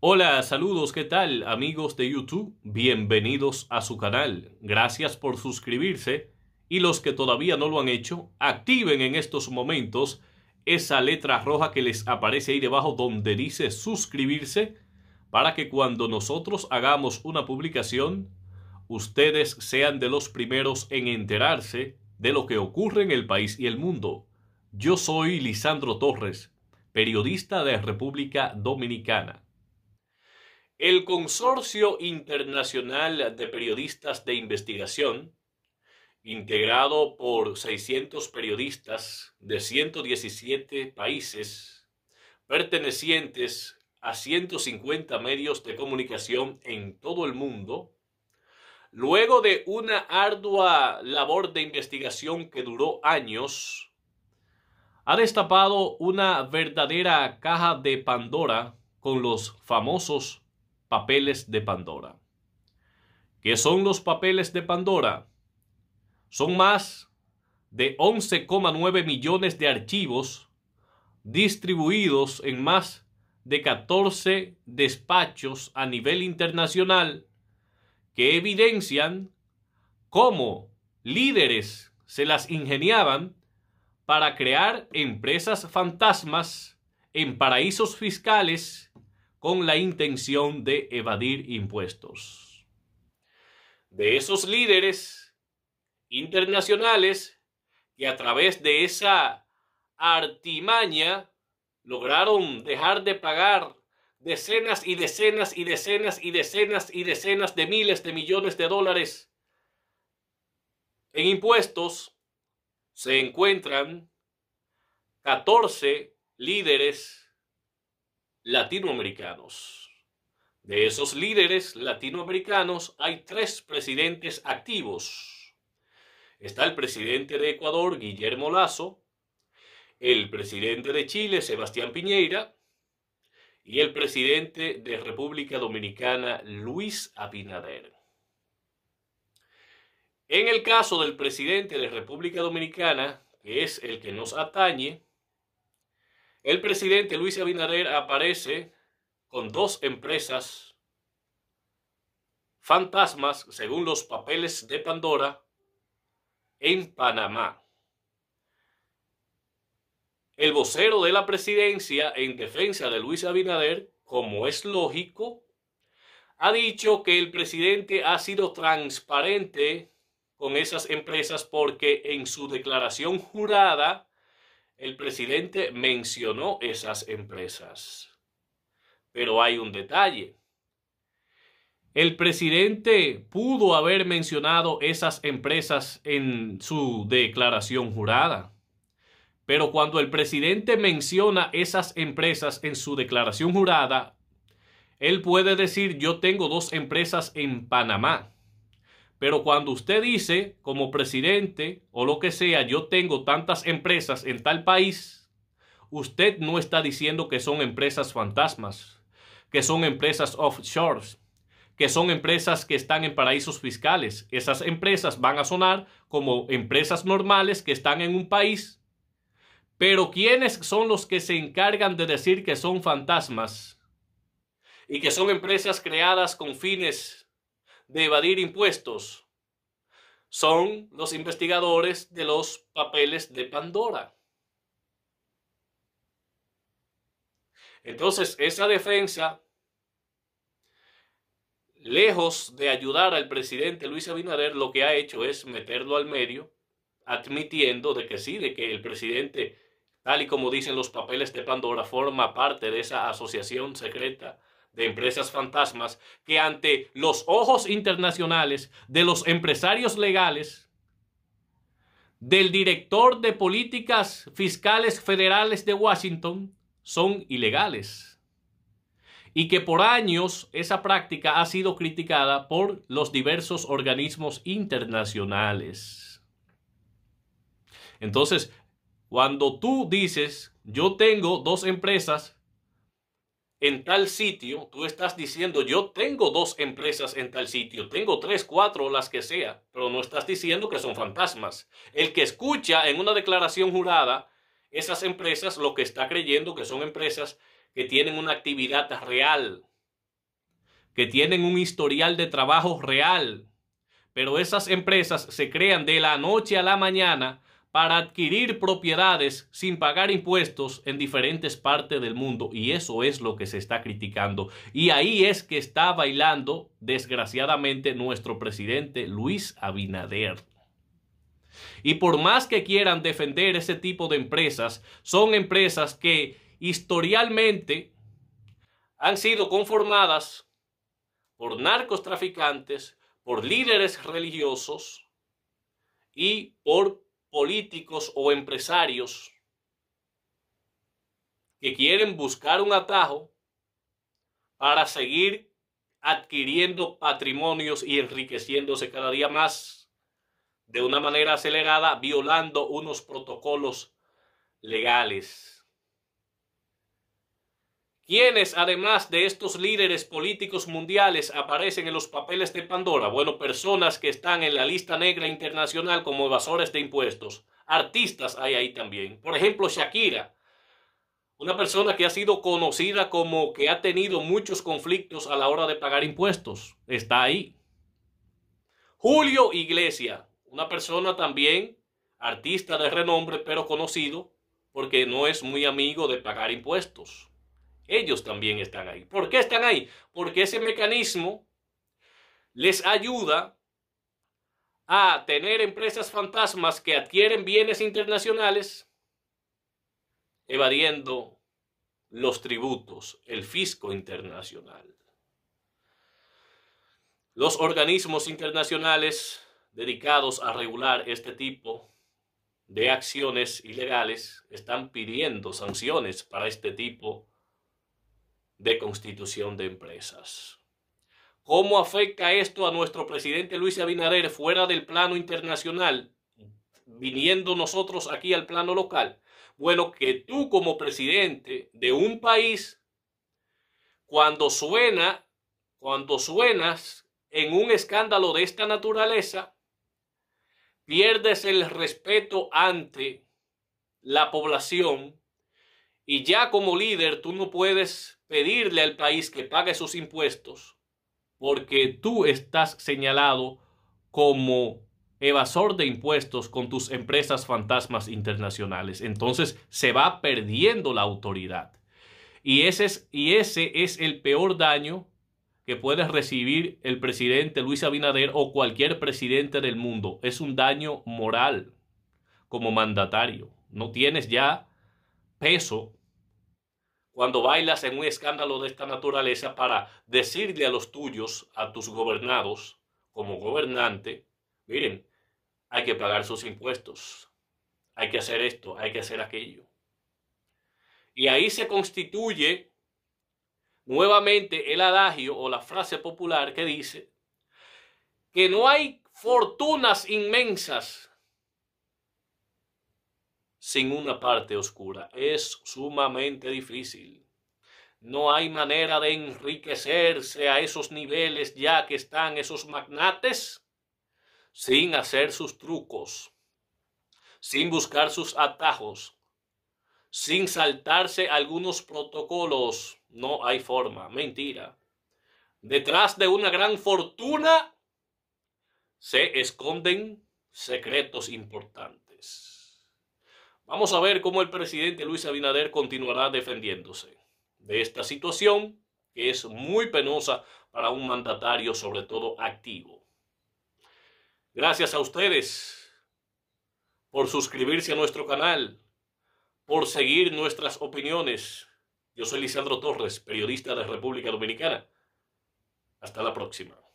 Hola, saludos, ¿qué tal amigos de YouTube? Bienvenidos a su canal. Gracias por suscribirse y los que todavía no lo han hecho, activen en estos momentos esa letra roja que les aparece ahí debajo donde dice suscribirse para que cuando nosotros hagamos una publicación, ustedes sean de los primeros en enterarse de lo que ocurre en el país y el mundo. Yo soy Lisandro Torres, periodista de República Dominicana. El Consorcio Internacional de Periodistas de Investigación, integrado por 600 periodistas de 117 países, pertenecientes a 150 medios de comunicación en todo el mundo, luego de una ardua labor de investigación que duró años, ha destapado una verdadera caja de Pandora con los famosos papeles de Pandora. ¿Qué son los papeles de Pandora? Son más de 11,9 millones de archivos distribuidos en más de 14 despachos a nivel internacional que evidencian cómo líderes se las ingeniaban para crear empresas fantasmas en paraísos fiscales con la intención de evadir impuestos. De esos líderes internacionales que a través de esa artimaña lograron dejar de pagar decenas y decenas y decenas y decenas y decenas de miles de millones de dólares en impuestos, se encuentran 14 líderes latinoamericanos. De esos líderes latinoamericanos hay tres presidentes activos. Está el presidente de Ecuador, Guillermo Lazo, el presidente de Chile, Sebastián Piñeira, y el presidente de República Dominicana, Luis Abinader. En el caso del presidente de República Dominicana, que es el que nos atañe, el presidente Luis Abinader aparece con dos empresas fantasmas, según los papeles de Pandora, en Panamá. El vocero de la presidencia en defensa de Luis Abinader, como es lógico, ha dicho que el presidente ha sido transparente con esas empresas porque en su declaración jurada el presidente mencionó esas empresas. Pero hay un detalle. El presidente pudo haber mencionado esas empresas en su declaración jurada. Pero cuando el presidente menciona esas empresas en su declaración jurada, él puede decir yo tengo dos empresas en Panamá. Pero cuando usted dice, como presidente o lo que sea, yo tengo tantas empresas en tal país, usted no está diciendo que son empresas fantasmas, que son empresas offshore, que son empresas que están en paraísos fiscales. Esas empresas van a sonar como empresas normales que están en un país. Pero ¿quiénes son los que se encargan de decir que son fantasmas? Y que son empresas creadas con fines de evadir impuestos. Son los investigadores de los papeles de Pandora. Entonces, esa defensa, lejos de ayudar al presidente Luis Abinader, lo que ha hecho es meterlo al medio, admitiendo de que sí, de que el presidente, tal y como dicen los papeles de Pandora, forma parte de esa asociación secreta de empresas fantasmas que ante los ojos internacionales de los empresarios legales, del director de políticas fiscales federales de Washington, son ilegales. Y que por años esa práctica ha sido criticada por los diversos organismos internacionales. Entonces, cuando tú dices, yo tengo dos empresas en tal sitio, tú estás diciendo, yo tengo dos empresas en tal sitio, tengo tres, cuatro, las que sea, pero no estás diciendo que son fantasmas. El que escucha en una declaración jurada esas empresas, lo que está creyendo que son empresas que tienen una actividad real, que tienen un historial de trabajo real, pero esas empresas se crean de la noche a la mañana para adquirir propiedades sin pagar impuestos en diferentes partes del mundo. Y eso es lo que se está criticando. Y ahí es que está bailando, desgraciadamente, nuestro presidente Luis Abinader. Y por más que quieran defender ese tipo de empresas, son empresas que historialmente han sido conformadas por narcotraficantes, por líderes religiosos y por políticos o empresarios que quieren buscar un atajo para seguir adquiriendo patrimonios y enriqueciéndose cada día más de una manera acelerada, violando unos protocolos legales quienes además de estos líderes políticos mundiales aparecen en los papeles de Pandora? Bueno, personas que están en la lista negra internacional como evasores de impuestos. Artistas hay ahí también. Por ejemplo, Shakira, una persona que ha sido conocida como que ha tenido muchos conflictos a la hora de pagar impuestos. Está ahí. Julio Iglesias, una persona también artista de renombre, pero conocido porque no es muy amigo de pagar impuestos. Ellos también están ahí. ¿Por qué están ahí? Porque ese mecanismo les ayuda a tener empresas fantasmas que adquieren bienes internacionales evadiendo los tributos, el fisco internacional. Los organismos internacionales dedicados a regular este tipo de acciones ilegales están pidiendo sanciones para este tipo de de constitución de empresas. ¿Cómo afecta esto a nuestro presidente Luis Abinader fuera del plano internacional, viniendo nosotros aquí al plano local? Bueno, que tú como presidente de un país, cuando suena, cuando suenas en un escándalo de esta naturaleza, pierdes el respeto ante la población y ya como líder tú no puedes pedirle al país que pague sus impuestos porque tú estás señalado como evasor de impuestos con tus empresas fantasmas internacionales. Entonces se va perdiendo la autoridad. Y ese es, y ese es el peor daño que puede recibir el presidente Luis Abinader o cualquier presidente del mundo. Es un daño moral como mandatario. No tienes ya peso cuando bailas en un escándalo de esta naturaleza para decirle a los tuyos, a tus gobernados, como gobernante, miren, hay que pagar sus impuestos, hay que hacer esto, hay que hacer aquello. Y ahí se constituye nuevamente el adagio o la frase popular que dice que no hay fortunas inmensas sin una parte oscura. Es sumamente difícil. No hay manera de enriquecerse a esos niveles ya que están esos magnates sin hacer sus trucos, sin buscar sus atajos, sin saltarse algunos protocolos. No hay forma, mentira. Detrás de una gran fortuna se esconden secretos importantes. Vamos a ver cómo el presidente Luis Abinader continuará defendiéndose de esta situación que es muy penosa para un mandatario, sobre todo activo. Gracias a ustedes por suscribirse a nuestro canal, por seguir nuestras opiniones. Yo soy Lisandro Torres, periodista de República Dominicana. Hasta la próxima.